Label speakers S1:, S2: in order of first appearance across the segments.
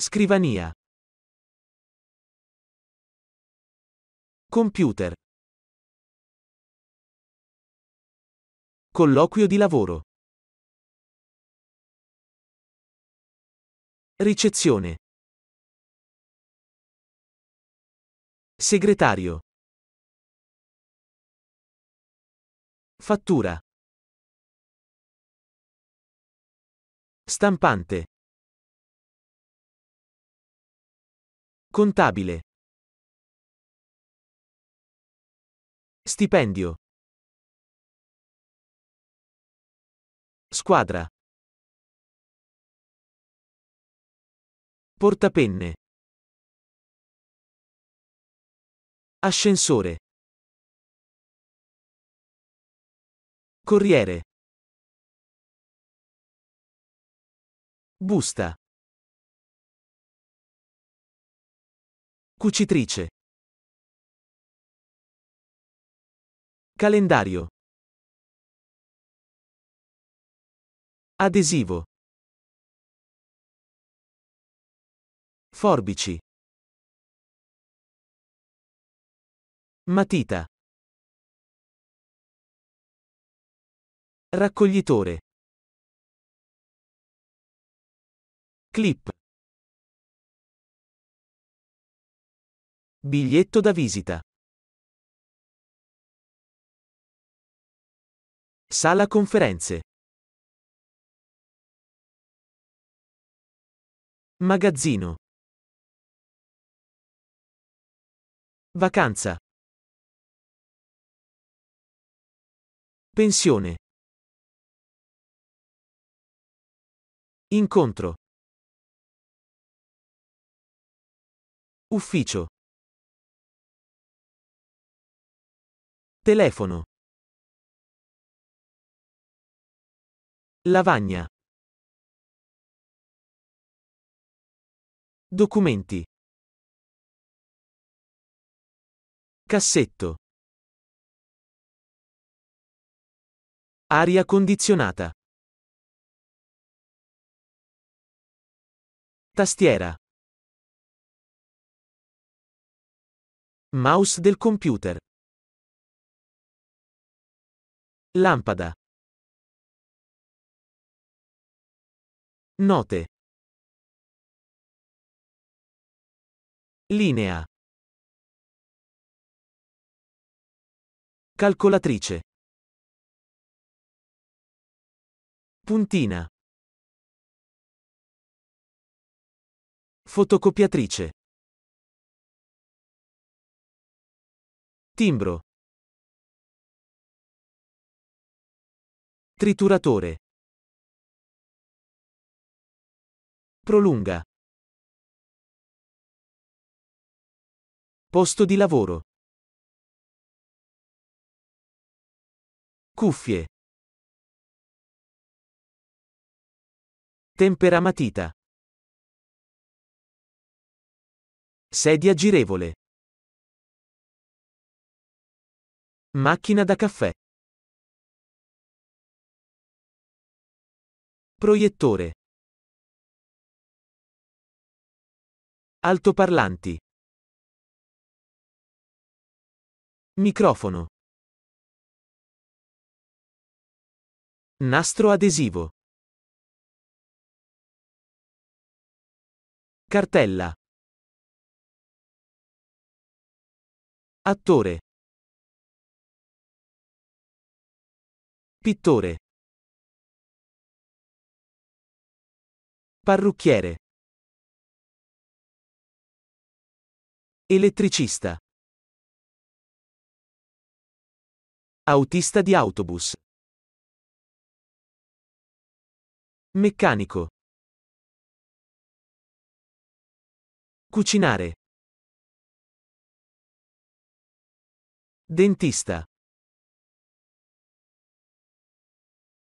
S1: Scrivania. Computer. Colloquio di lavoro. Ricezione. Segretario. Fattura. Stampante. Contabile. Stipendio. Squadra. Portapenne. Ascensore. Corriere. Busta. Cucitrice. Calendario. Adesivo. Forbici. Matita. Raccoglitore. Clip. Biglietto da visita. Sala conferenze. Magazzino. Vacanza. Pensione. Incontro. Ufficio. Telefono. Lavagna. Documenti. Cassetto. Aria condizionata. Tastiera. Mouse del computer. Lampada. Note. Linea. Calcolatrice. Puntina. Fotocopiatrice. Timbro. Trituratore. Prolunga. Posto di lavoro. Cuffie. Tempera matita. Sedia girevole. Macchina da caffè. Proiettore. Altoparlanti. Microfono. Nastro adesivo. Cartella. Attore. Pittore. Parrucchiere. Elettricista. Autista di autobus. Meccanico. Cucinare. Dentista.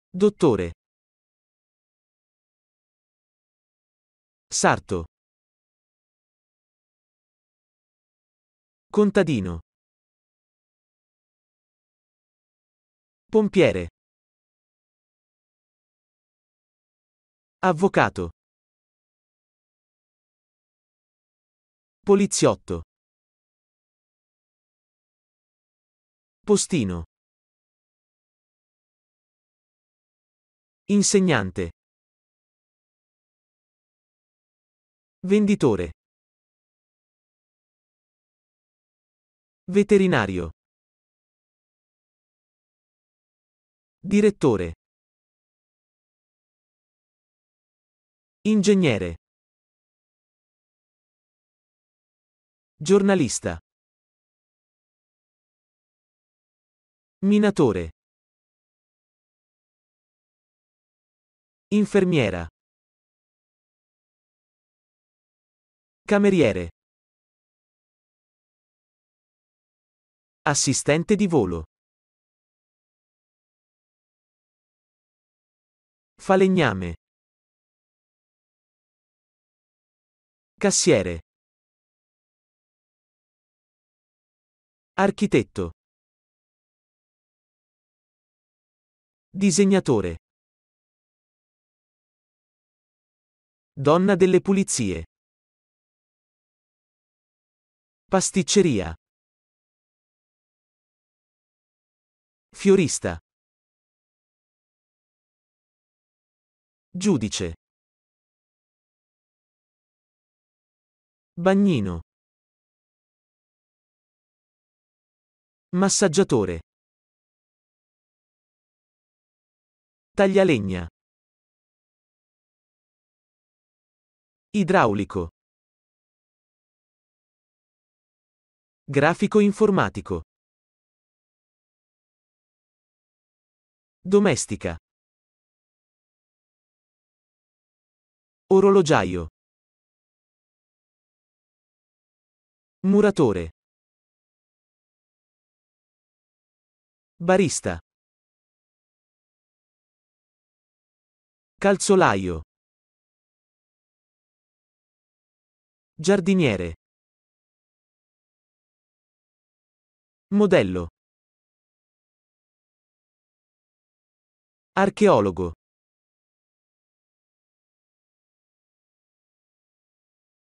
S1: Dottore. Sarto. Contadino. Pompiere. Avvocato. Poliziotto. Postino. Insegnante. Venditore. Veterinario. Direttore. Ingegnere. Giornalista. Minatore. Infermiera. Cameriere. Assistente di volo. Falegname. Cassiere. Architetto. Disegnatore. Donna delle pulizie. Pasticceria. Fiorista. Giudice. Bagnino. Massaggiatore. Taglialegna. Idraulico. Grafico informatico. Domestica. Orologiaio. Muratore. Barista. Calzolaio. Giardiniere. Modello. Archeologo.